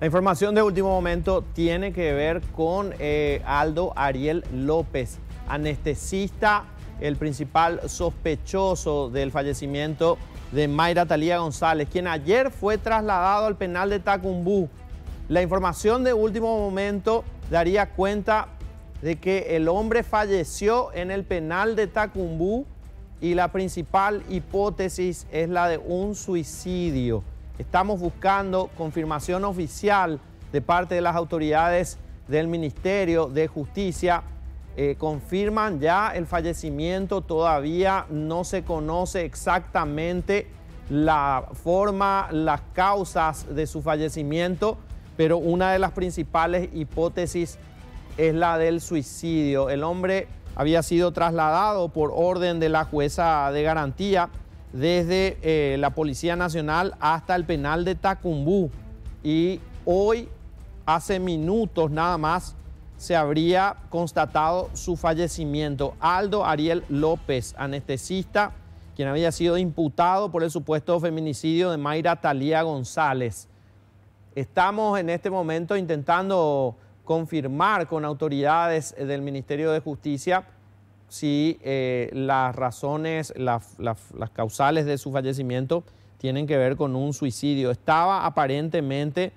La información de último momento tiene que ver con eh, Aldo Ariel López, anestesista, el principal sospechoso del fallecimiento de Mayra Talía González, quien ayer fue trasladado al penal de Tacumbú. La información de último momento daría cuenta de que el hombre falleció en el penal de Tacumbú y la principal hipótesis es la de un suicidio. Estamos buscando confirmación oficial de parte de las autoridades del Ministerio de Justicia. Eh, confirman ya el fallecimiento, todavía no se conoce exactamente la forma, las causas de su fallecimiento, pero una de las principales hipótesis es la del suicidio. El hombre había sido trasladado por orden de la jueza de garantía desde eh, la Policía Nacional hasta el penal de Tacumbú. Y hoy, hace minutos nada más, se habría constatado su fallecimiento. Aldo Ariel López, anestesista, quien había sido imputado por el supuesto feminicidio de Mayra Talía González. Estamos en este momento intentando confirmar con autoridades del Ministerio de Justicia si eh, las razones, las causales de su fallecimiento tienen que ver con un suicidio. Estaba aparentemente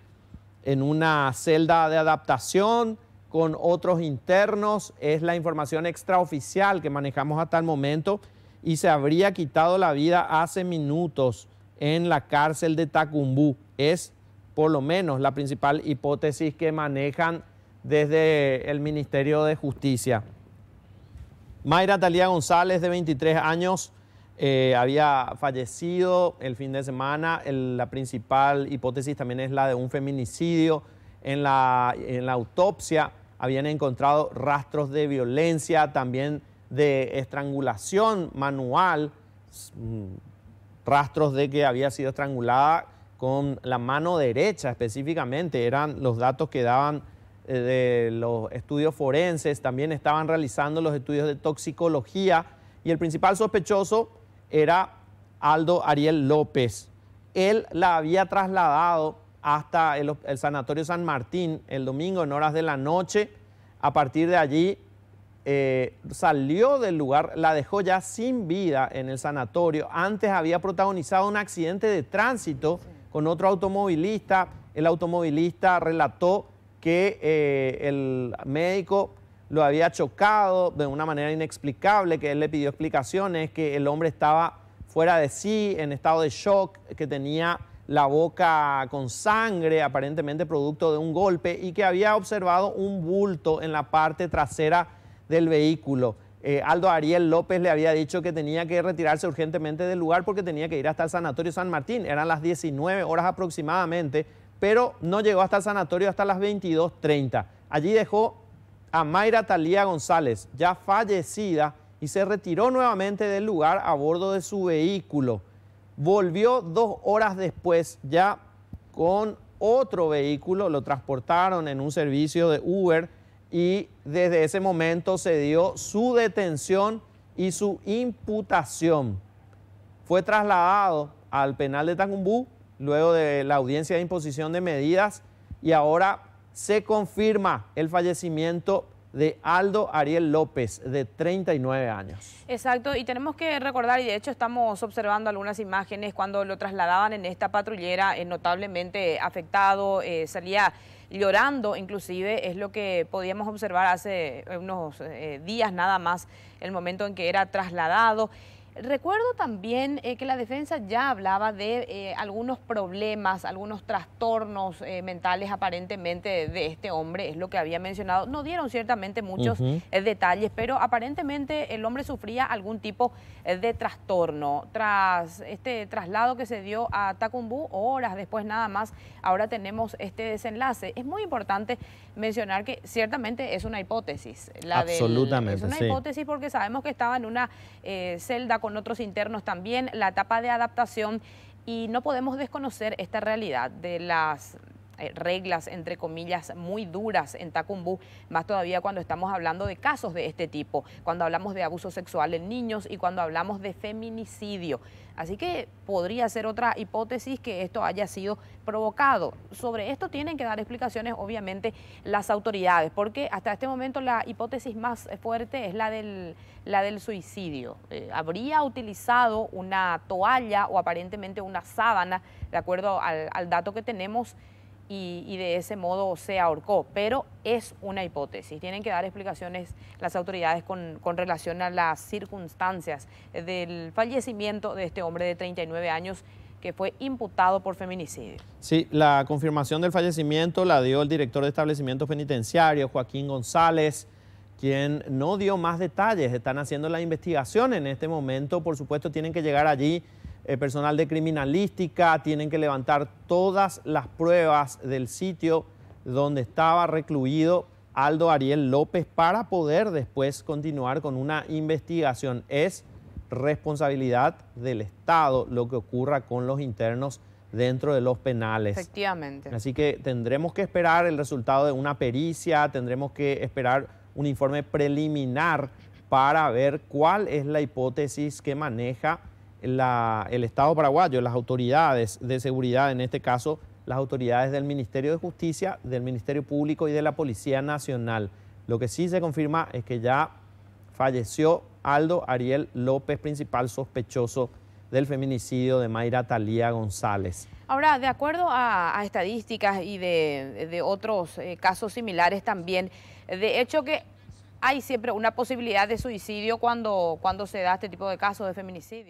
en una celda de adaptación con otros internos, es la información extraoficial que manejamos hasta el momento, y se habría quitado la vida hace minutos en la cárcel de Tacumbú. Es por lo menos la principal hipótesis que manejan desde el Ministerio de Justicia. Mayra Talía González, de 23 años, eh, había fallecido el fin de semana. la principal hipótesis también es la de un feminicidio. En la, en la autopsia habían encontrado rastros de violencia, también de estrangulación manual, mm, rastros de que había sido estrangulada con la mano derecha específicamente. Eran los datos que daban eh, de los estudios forenses, también estaban realizando los estudios de toxicología y el principal sospechoso era Aldo Ariel López. Él la había trasladado hasta el, Sanatorio San Martín el domingo en horas de la noche. A partir de allí eh, salió del lugar, la dejó ya sin vida en el sanatorio. Antes había protagonizado un accidente de tránsito con otro automovilista. El automovilista relató que eh, el médico lo había chocado de una manera inexplicable, que él le pidió explicaciones, que el hombre estaba fuera de sí, en estado de shock, que tenía la boca con sangre, aparentemente producto de un golpe, y que había observado un bulto en la parte trasera del vehículo. Eh, Aldo Ariel López le había dicho que tenía que retirarse urgentemente del lugar porque tenía que ir hasta el Sanatorio San Martín. Eran las 19 horas aproximadamente pero no llegó hasta el sanatorio hasta las 22.30. Allí dejó a Mayra Talía González, ya fallecida, y se retiró nuevamente del lugar a bordo de su vehículo. Volvió dos horas después, ya con otro vehículo, lo transportaron en un servicio de Uber y desde ese momento se dio su detención y su imputación. Fue trasladado al penal de Tangumbú luego de la audiencia de imposición de medidas y ahora se confirma el fallecimiento de Aldo Ariel López, de 39 años. Exacto, y tenemos que recordar, y de hecho estamos observando algunas imágenes cuando lo trasladaban en esta patrullera eh, notablemente afectado, eh, salía llorando inclusive, es lo que podíamos observar hace unos eh, días nada más, el momento en que era trasladado. Recuerdo también eh, que la defensa ya hablaba de eh, algunos problemas, algunos trastornos eh, mentales aparentemente de, este hombre, es lo que había mencionado. No dieron ciertamente muchos detalles, pero aparentemente el hombre sufría algún tipo de trastorno. Tras este traslado que se dio a Tacumbú, horas después nada más, ahora tenemos este desenlace. Es muy importante mencionar que ciertamente es una hipótesis. La Absolutamente. es una hipótesis porque sabemos que estaba en una eh, celda con otros internos también, la etapa de adaptación y no podemos desconocer esta realidad de las eh, reglas, entre comillas, muy duras en Tacumbú, más todavía cuando estamos hablando de casos de este tipo, cuando hablamos de abuso sexual en niños y cuando hablamos de feminicidio. Así que podría ser otra hipótesis que esto haya sido provocado. Sobre esto tienen que dar explicaciones, obviamente, las autoridades, porque hasta este momento la hipótesis más fuerte es la del, la del suicidio. Eh, habría utilizado una toalla o aparentemente una sábana, de acuerdo al, al dato que tenemos, y, de ese modo se ahorcó, pero es una hipótesis. Tienen que dar explicaciones las autoridades con, con relación a las circunstancias del fallecimiento de este hombre de 39 años que fue imputado por feminicidio. Sí, la confirmación del fallecimiento la dio el director de establecimiento penitenciario, Joaquín González, quien no dio más detalles. Están haciendo la investigación en este momento, por supuesto tienen que llegar allí el eh, personal de criminalística, tienen que levantar todas las pruebas del sitio donde estaba recluido Aldo Ariel López para poder después continuar con una investigación. Es responsabilidad del Estado lo que ocurra con los internos dentro de los penales. Efectivamente. Así que tendremos que esperar el resultado de una pericia, tendremos que esperar un informe preliminar para ver cuál es la hipótesis que maneja el Estado paraguayo, las autoridades de seguridad, en este caso las autoridades del Ministerio de Justicia, del Ministerio Público y de la Policía Nacional. Lo que sí se confirma es que ya falleció Aldo Ariel López, principal sospechoso del feminicidio de Mayra Talía González. Ahora, de acuerdo a, estadísticas y de, otros eh, casos similares también, de hecho que hay siempre una posibilidad de suicidio cuando, cuando se da este tipo de casos de feminicidio.